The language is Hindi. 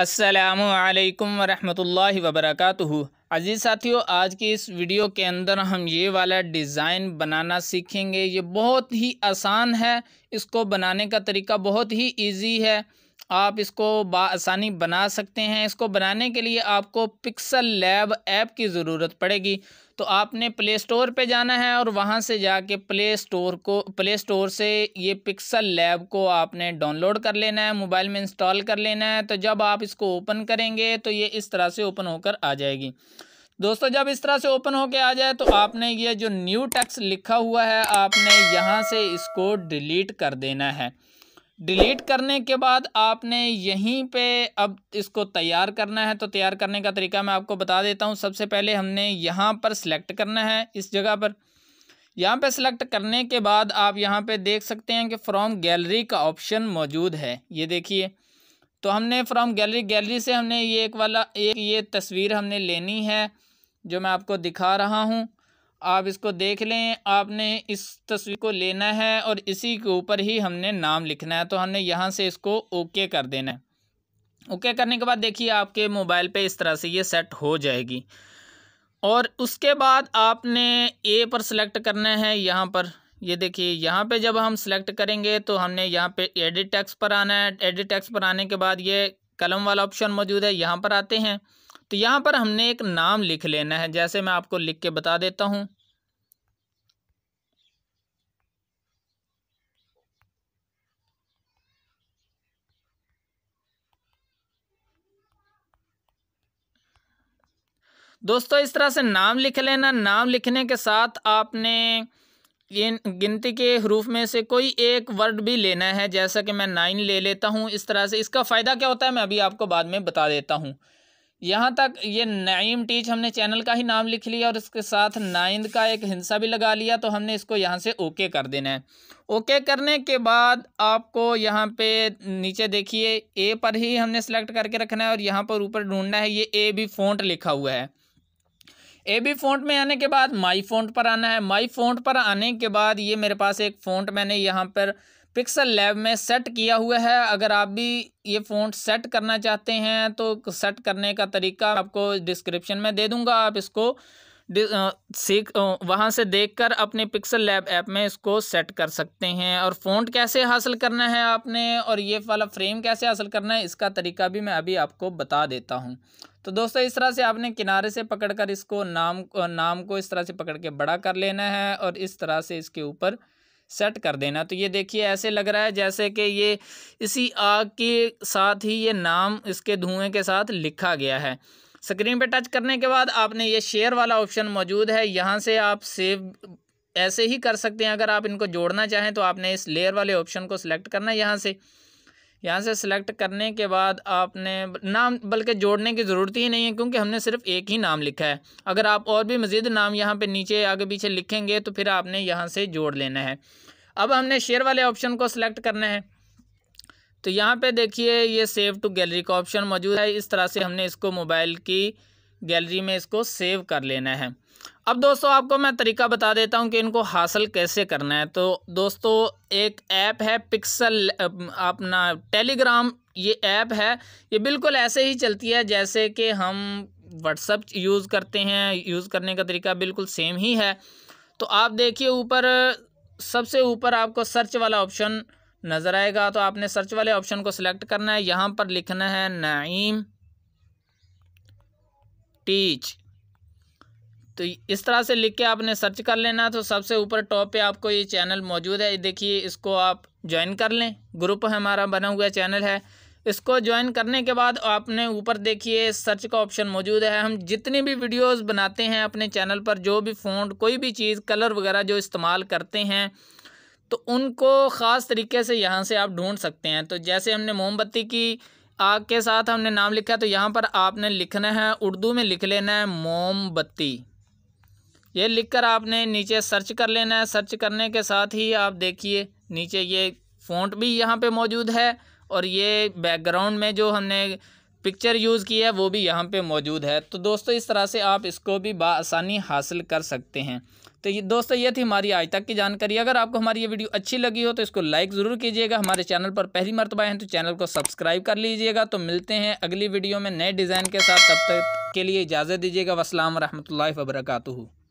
असलकम वरहमल वबरक अज़ीज़ साथियों आज की इस वीडियो के अंदर हम ये वाला डिज़ाइन बनाना सीखेंगे ये बहुत ही आसान है इसको बनाने का तरीका बहुत ही इजी है आप इसको आसानी बना सकते हैं इसको बनाने के लिए आपको पिक्सल लैब ऐप की ज़रूरत पड़ेगी तो आपने प्ले स्टोर पर जाना है और वहाँ से जाके प्ले स्टोर को प्ले स्टोर से ये पिक्सल लैब को आपने डाउनलोड कर लेना है मोबाइल में इंस्टॉल कर लेना है तो जब आप इसको ओपन करेंगे तो ये इस तरह से ओपन होकर आ जाएगी दोस्तों जब इस तरह से ओपन होकर आ जाए तो आपने ये जो न्यू टैक्स लिखा हुआ है आपने यहाँ से इसको डिलीट कर देना है डिलीट करने के बाद आपने यहीं पे अब इसको तैयार करना है तो तैयार करने का तरीका मैं आपको बता देता हूँ सबसे पहले हमने यहाँ पर सिलेक्ट करना है इस जगह पर यहाँ पे सिलेक्ट करने के बाद आप यहाँ पे देख सकते हैं कि फ्रॉम गैलरी का ऑप्शन मौजूद है ये देखिए तो हमने फ्रॉम गैलरी गैलरी से हमने ये एक वाला एक ये तस्वीर हमने लेनी है जो मैं आपको दिखा रहा हूँ आप इसको देख लें आपने इस तस्वीर को लेना है और इसी के ऊपर ही हमने नाम लिखना है तो हमने यहाँ से इसको ओके कर देना है ओके करने के बाद देखिए आपके मोबाइल पे इस तरह से ये सेट हो जाएगी और उसके बाद आपने ए पर सिलेक्ट करना है यहाँ पर ये देखिए यहाँ पे जब हम सिलेक्ट करेंगे तो हमने यहाँ पे एडिट टैक्स पर आना है एडिट टैक्स पर आने के बाद ये कलम वाला ऑप्शन मौजूद है यहाँ पर आते हैं तो यहाँ पर हमने एक नाम लिख लेना है जैसे मैं आपको लिख के बता देता हूँ दोस्तों इस तरह से नाम लिख लेना नाम लिखने के साथ आपने गिनती के हरूफ में से कोई एक वर्ड भी लेना है जैसा कि मैं नाइन ले लेता हूं इस तरह से इसका फ़ायदा क्या होता है मैं अभी आपको बाद में बता देता हूं यहाँ तक ये नईम टीच हमने चैनल का ही नाम लिख लिया और इसके साथ नाइंद का एक हिंसा भी लगा लिया तो हमने इसको यहाँ से ओके कर देना है ओके करने के बाद आपको यहाँ पे नीचे देखिए ए पर ही हमने सेलेक्ट करके रखना है और यहाँ पर ऊपर ढूंढना है ये ए बी फोंट लिखा हुआ है ए बी फोंट में आने के बाद माई फोंट पर आना है माई फोंट पर आने के बाद ये मेरे पास एक फोंट मैंने यहाँ पर पिक्सल लैब में सेट किया हुआ है अगर आप भी ये फोन सेट करना चाहते हैं तो सेट करने का तरीका आपको डिस्क्रिप्शन में दे दूंगा आप इसको सीख वहाँ से देखकर अपने पिक्सल लैब ऐप में इसको सेट कर सकते हैं और फोन कैसे हासिल करना है आपने और ये वाला फ्रेम कैसे हासिल करना है इसका तरीका भी मैं अभी आपको बता देता हूँ तो दोस्तों इस तरह से आपने किनारे से पकड़कर इसको नाम नाम को इस तरह से पकड़ के बड़ा कर लेना है और इस तरह से इसके ऊपर सेट कर देना तो ये देखिए ऐसे लग रहा है जैसे कि ये इसी आग के साथ ही ये नाम इसके धुएँ के साथ लिखा गया है स्क्रीन पे टच करने के बाद आपने ये शेयर वाला ऑप्शन मौजूद है यहाँ से आप सेव ऐसे ही कर सकते हैं अगर आप इनको जोड़ना चाहें तो आपने इस लेयर वाले ऑप्शन को सिलेक्ट करना है यहाँ से यहाँ से सिलेक्ट करने के बाद आपने नाम बल्कि जोड़ने की ज़रूरत ही नहीं है क्योंकि हमने सिर्फ एक ही नाम लिखा है अगर आप और भी मज़ीद नाम यहाँ पे नीचे आगे पीछे लिखेंगे तो फिर आपने यहाँ से जोड़ लेना है अब हमने शेयर वाले ऑप्शन को सिलेक्ट करना है तो यहाँ पे देखिए ये सेव टू गैलरी का ऑप्शन मौजूद है इस तरह से हमने इसको मोबाइल की गैलरी में इसको सेव कर लेना है अब दोस्तों आपको मैं तरीका बता देता हूँ कि इनको हासिल कैसे करना है तो दोस्तों एक ऐप है पिक्सल अपना टेलीग्राम ये ऐप है ये बिल्कुल ऐसे ही चलती है जैसे कि हम व्हाट्सअप यूज़ करते हैं यूज़ करने का तरीका बिल्कुल सेम ही है तो आप देखिए ऊपर सबसे ऊपर आपको सर्च वाला ऑप्शन नज़र आएगा तो आपने सर्च वाले ऑप्शन को सिलेक्ट करना है यहाँ पर लिखना है नाइम टीच तो इस तरह से लिख के आपने सर्च कर लेना तो सबसे ऊपर टॉप पे आपको ये चैनल मौजूद है देखिए इसको आप ज्वाइन कर लें ग्रुप हमारा बना हुआ चैनल है इसको ज्वाइन करने के बाद आपने ऊपर देखिए सर्च का ऑप्शन मौजूद है हम जितनी भी वीडियोस बनाते हैं अपने चैनल पर जो भी फोन कोई भी चीज़ कलर वगैरह जो इस्तेमाल करते हैं तो उनको ख़ास तरीके से यहाँ से आप ढूंढ सकते हैं तो जैसे हमने मोमबत्ती की आग के साथ हमने नाम लिखा तो यहाँ पर आपने लिखना है उर्दू में लिख लेना है मोमबत्ती ये लिखकर आपने नीचे सर्च कर लेना है सर्च करने के साथ ही आप देखिए नीचे ये फ़ॉन्ट भी यहाँ पे मौजूद है और ये बैकग्राउंड में जो हमने पिक्चर यूज़ की है वो भी यहाँ पे मौजूद है तो दोस्तों इस तरह से आप इसको भी आसानी हासिल कर सकते हैं तो ये दोस्तों ये थी हमारी आज तक की जानकारी अगर आपको हमारी ये वीडियो अच्छी लगी हो तो इसको लाइक ज़रूर कीजिएगा हमारे चैनल पर पहली मरतबा हैं तो चैनल को सब्सक्राइब कर लीजिएगा तो मिलते हैं अगली वीडियो में नए डिज़ाइन के साथ तब तक के लिए इजाज़त दीजिएगा वसलम वरहमल वबरकू